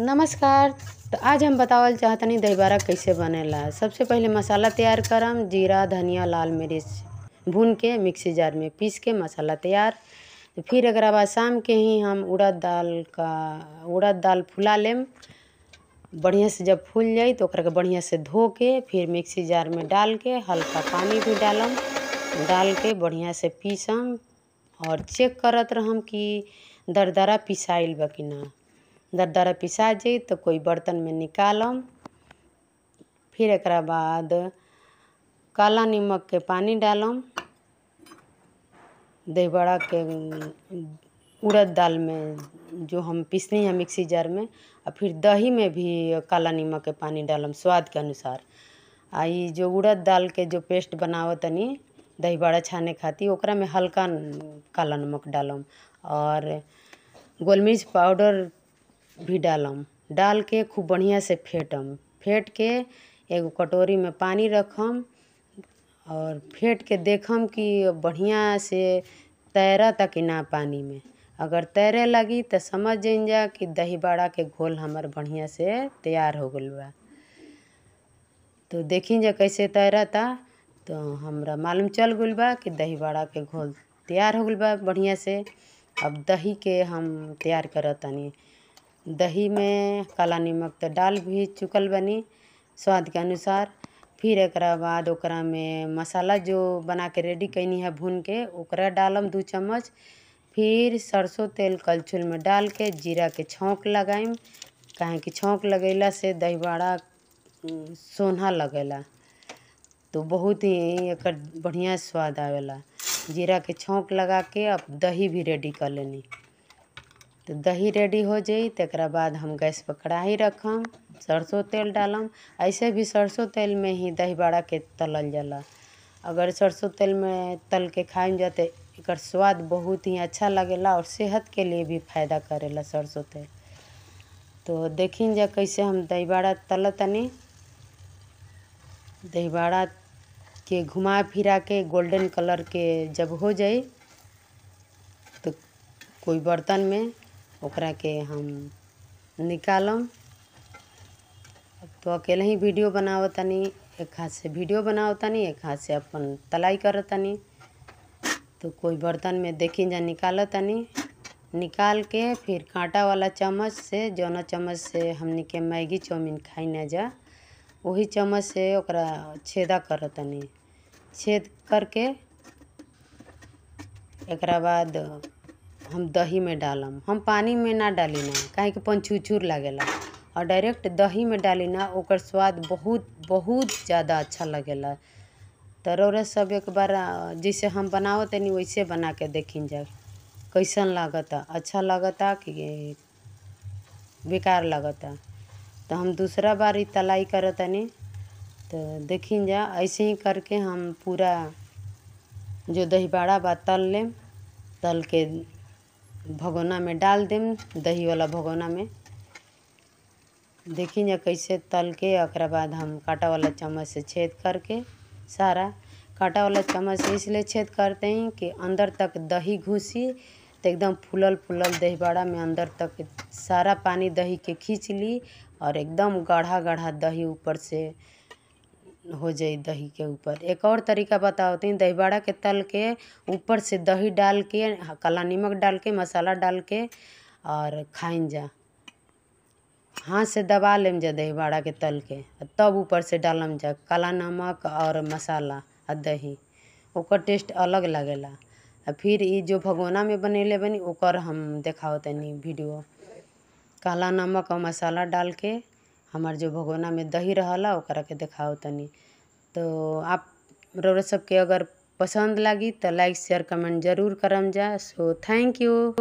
नमस्कार तो आज हम बतावल चाहतनी दही बारा कैसे बनेला सबसे पहले मसाला तैयार करम जीरा धनिया लाल मिर्च भून के मिक्सी जार में पीस के मसाला तैयार फिर एक बाद शाम के ही हम उड़द दाल का उड़द दाल फुला लेम बढ़िया से जब फूल जाए तो बढ़िया से धो के फिर मिक्सी जार में डाल के हल्का पानी भी डालम डाल के बढ़िया से पीसम और चेक करत रहम कि दरदरा पिसाइल बा कि ना दरदरा पिसा जाए तो कोई बर्तन में निकालम फिर एक बाद काला नमक के पानी डालम दही बड़ा के उड़द दाल में जो हम पीसनी है मिक्सी जार में और फिर दही में भी काला नमक के पानी डालम स्वाद के अनुसार आ जो उड़द दाल के जो पेस्ट बनावत तनी दही बड़ा छाने खाती ओकरा में हल्का काला नमक डालम और गोलमिर्च पाउडर भी डालम डाल के खूब बढ़िया से फेंटम फेंट के एगो कटोरी में पानी रखम और फेंट के देखम कि बढ़िया से तैरता कि ना पानी में अगर तैरे लगी तो समझ जाइन जा कि दही बड़ा के घोल हमार बढ़िया से तैयार हो गल बा तो देखी जा कैसे तैरता तो हमरा मालूम चल गल बा कि दही बड़ा के घोल तैयार हो गल बा बढ़िया से अब दही के हम तैयार करतनी दही में काला नमक तो डाल भी चुकल बनी स्वाद के अनुसार फिर एक बाद में मसाला जो बना के रेडी कैनी है भून के ओकरा डालम दू चम्मच फिर सरसों तेल कलछुल में डाल के जीरा के छौंक लगाइम कहें कि छौंक लगेला से दही बड़ा सोना लगेला तो बहुत ही एक बढ़िया स्वाद आवेला जीरा के छौंक लगा के अब दही भी रेडी कर लेनी तो दही रेडी हो जाए तक बाद हम गैस पर कढ़ाई रखम सरसों तेल डालम ऐसे भी सरसों तेल में ही दही बड़ा के तलल जला अगर सरसों तेल में तल के खाइम जाते एक स्वाद बहुत ही अच्छा लगेला और सेहत के लिए भी फायदा करेला सरसों तेल तो देखिन जा कैसे हम दही बड़ा तल तनी दही बड़ा के घुमा फिरा के गोल्डन कलर के जब हो जाए तो कोई बर्तन में ओकरा के हम निकाल तो अकेले ही वीडियो बनाव तनी एक हाथ से वीडियो बनाव तनी एक हाथ से अपन तलाई कर तनी तो कोई बर्तन में देखी जा निकाल तनी निकाल के फिर कांटा वाला चम्मच से जौना चम्मच से हमने के मैगी चाउमिन खाई ना जा वही चम्मच से ओकरा छेदा कर तनी छेद करके एक बाद हम दही में डालम हम पानी में ना डाली ना कहे कि लगे ला और डायरेक्ट दही में डाली ना ओकर स्वाद बहुत बहुत ज़्यादा अच्छा लगे तो रौरा सब एक बार जैसे हम बनाओ नहीं वैसे बना के देखी जा कैसन लगता अच्छा लगता कि बेकार लगता तो हम दूसरा बार ही तलाई कर तो देखी जा ऐसे ही करके हम पूरा जो दही बाड़ा बा तल लें तल के भगोना में डाल देम दही वाला भगोना में देखी जा कैसे तल के और बाद हम काटा वाला चम्मच से छेद करके सारा काटा वाला चम्मच से इसलिए छेद करते हैं कि अंदर तक दही घुसी तो एकदम फूलल फूलल दही बाड़ा में अंदर तक सारा पानी दही के खींच ली और एकदम गाढ़ा गाढ़ा दही ऊपर से हो जाए दही के ऊपर एक और तरीका बतावती दही बड़ा के तल के ऊपर से दही डाल के हाँ, काला नमक डाल के मसाला डाल के और खाइन जा हाथ से दबा लेम जा दही के तल के तब ऊपर से डालम जा काला नमक और मसाला और दही ओकर टेस्ट अलग लगेला फिर ये जो भगोना में बनेले बनी ओकर हम देखाओ तीन वीडियो काला नमक और मसाला डाल के हमार जो भगोना में दही रहला वो के देखाओ तनी तो आप रउरा सबके अगर पसंद लगी तो लाइक शेयर कमेंट जरूर करम जा सो थैंक यू